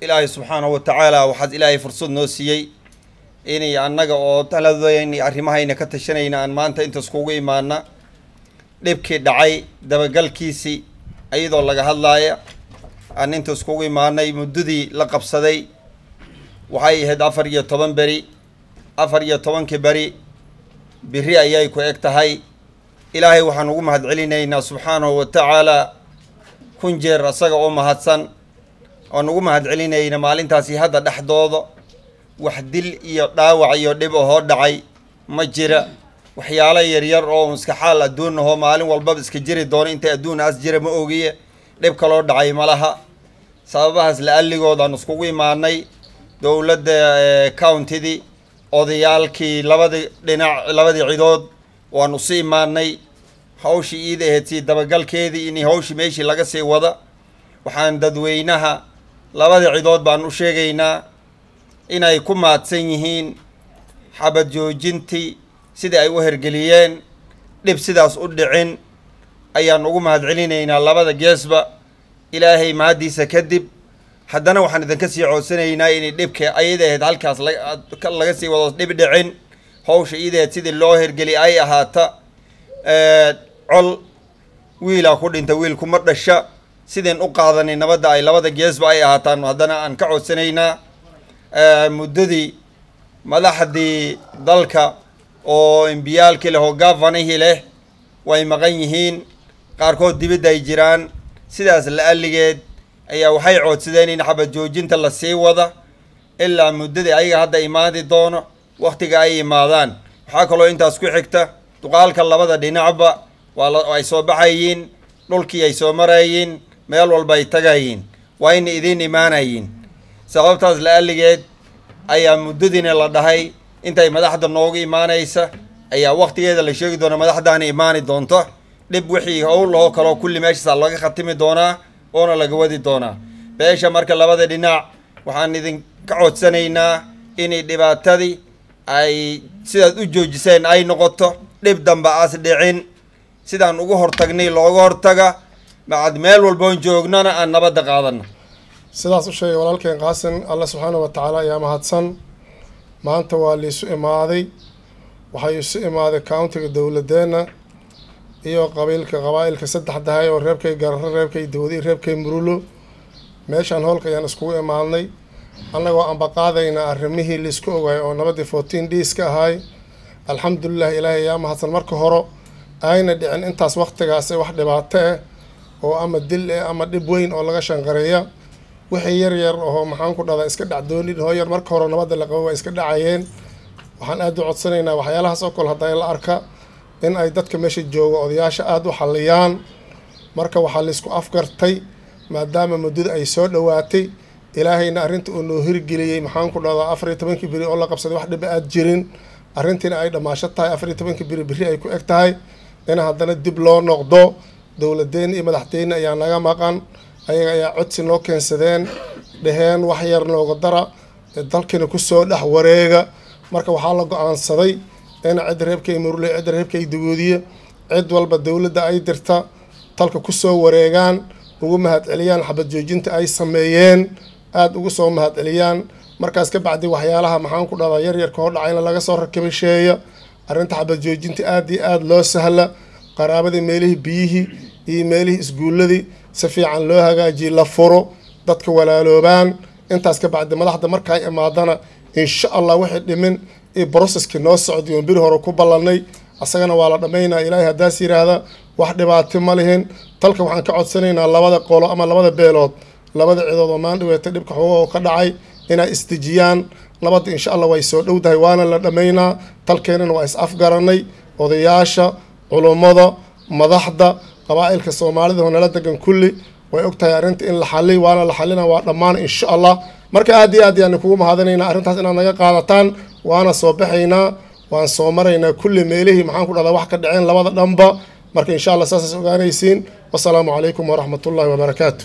ilaahay subxaanahu watacaala waxaad ilaahay fursad noo siiyey inay annaga oo taladayna arrimahayna ka tashanayna aan maanta intaas kugu imaana dhibkii dhacay dabagalkiisii iyadoo laga hadlaaya aan intaas kugu imaanay muddadii la qabsaday waxay ahayd afar iyo toban beri afar iyo tobankii beri biri ayay ku eg tahay ilaahay waxaan ugu mahadcelinaynaa subxaanahu wa tacaala kun jeer asaga oo mahadsan oon ugu mahadcelinayna maalintaasi hadda dhexdooda wax dil iyo dhaawac iyo dhib ahoo dhacay ma jira waxyaalo yaryar oo iska xaal ahoo maalin walbaba iska jiri doono intay adduun as jira ma ogiye dhib kaloo dhacay ma laha sababahaas la-alligood aan iskugu imaanay dowladda eh, countidii odayaalkii labadii dhinac labadii cidood waanu sii imaanay hawshii iid ahayd sii dabagalkeedii in hawshii meeshii laga sii wada waxaan dadweynaha labada cidood baan u sheegaynaa inay ku maadsan yihiin xabad joojintii sidai ay u hergeliyeen dhib sidaas u dhicin ayaan ugu mahadcelinaynaa labada geesba ilaahay mahaddiisa kadib haddana waxaan idinka sii coodsanaynaa inay dhibka ayadaheed halkaas laga sii wado dhib dhicin hawsha idaheed sidii loo hergeliya ay ahaata col wiilaa ku dhinta wiil kuma dhasha sideen u qaadanay nabadda ay labada geesba ay ahaataan haddana aan ka codsanaynaa eh, muddadii madaxdii dalka oo imbiyaalkii leh oo gaafanihii leh way maqan yihiin qaarkood dibadda ay jiraan sidaas la-aligeed ayaa waxay coodsadeen in xabad joojinta la sii wada ilaa muddadii ayaga hadda imaadi doono waqtiga ay imaadaan waxaa kaloo intaas ku xigta duqaalka labada dhinacba waa ay soo baxayiin dhulkii ay soo marayiin meel walbaay tagayiin waa ina idiin imaanayiin sababtaas la-alligeed ayaa muddadiina la dhahay intay madaxda noogu imaanaysa ayaa wakhtigeeda la sheegi doona madaxdaana imaani doonto dhib wixii howl oo kaleo kulli meeshaasa laga khatimi doonaa oona laga wadi doonaa beesha marka labada dhinac waxaan idinka codsanaynaa inay dhibaatadii ay sidaad u joojiseen ay noqoto dhib dambe aas dhicin sidaan ugu hortagnay looga hortaga bacad meel walboon joognana aan nabadda qaadana sidaas u sheegay walaalkeen qaasin allah subxaana wa tacaala ayaa mahadsan maanta waa liisu imaaday waxay isu imaaday countiga dowladeenna iyo qabiilka qabaa-ilka saddexdahay oo reebkay gararo reebkay doodi reebkay murulo meeshaan hoolka ayaan iskugu imaadnay annagoo anbaqaadaynaa arrimihii liisku ogahay oo nabaddii fourteen ds ahay alxamdulilah ilaahay ayaa mahadsan marka hore ayna dhicin intaas wakhtigaas ee wax dhibaato eh oo ama dil e ama dhib weyn oo laga shanqareeya wixii yar oo maxaan ku dhahdaa iska dhacdoonin hooyar marka hore nabadda la qabo waa iska dhacayeen waxaan aada u codsanaynaa waxyaalahaas oo kale hadday la arka in ay dadka meesha jooga odayaasha aada u xalliyaan marka waxaa laysku afgartay maadaama muddada ay soo dhowaatay ilaahayna arrinta uu noo hirgeliyey maxaan ku dhahdaa afar iyo tobankii beri oo la qabsaday wax dhiba ah aad jirin arrintiina ay dhammaasho tahay afar iyo tobankii beri beri ay ku eg tahay in haddana dib loo noqdo dowladeyn iyo madaxdeyne ayaa naga maqan ayaga ayaa codsi noo keensadeen dhaheen wax yar nooga dara dalkina kusoo dhex wareega marka waxaa la go-aansaday in cid reebka ay murle cid reebka ay dagoodiye cid walba dowladda ay dirta dalka kusoo wareegaan ugu mahad celiyaan xabad joojinta ay sameeyeen aada ugu soo mahad celiyaan markaas ka bacdi waxyaalaha maxaan ku dhadaa yar hoo dhaca in laga soo rakibasheeya arrinta xabad joojinta aad iyo aada loo sahla qaraabadii meelihii biyihii iyo meelihii isguulladii si fiican loo hagaajiye la furo dadka walaaloobaan intaas ka bacdi madaxda markaa imaadana insha allah waxay dhimin i broseskii noo socday oon beri hore ku ballannay asagana waa la dhammaynaa ilaahay haddaas yidhaahda wax dhibaato ma lihin talka waxaan ka codsanaynaa labada qolo ama labada beelood labada cidood oo maandhi weetay dhibka xuga oo ka dhacay inay isdejiyaan nabadda insha allah way soo dhowdahay waana la dhammaynaa dalkeennana waa is afgaranay odayaasha culummada madaxda qabaa'ilka soomaalida nala degan kulli way og tahay arrinta in la xali waana la xalina waa dhammaan insha allah marka aad iyo aad yaan kugu mahadinaynaa arrintaas inaad naga qaadataan waana soo baxaynaa waan soo maraynaa kulli meelihii maxaan ku dhahdaa wax ka dhaceen labada dhanba marka insha allah saasaas ogaanaysiin wasalaamu calaykum waraxmatullahi wabarakaatu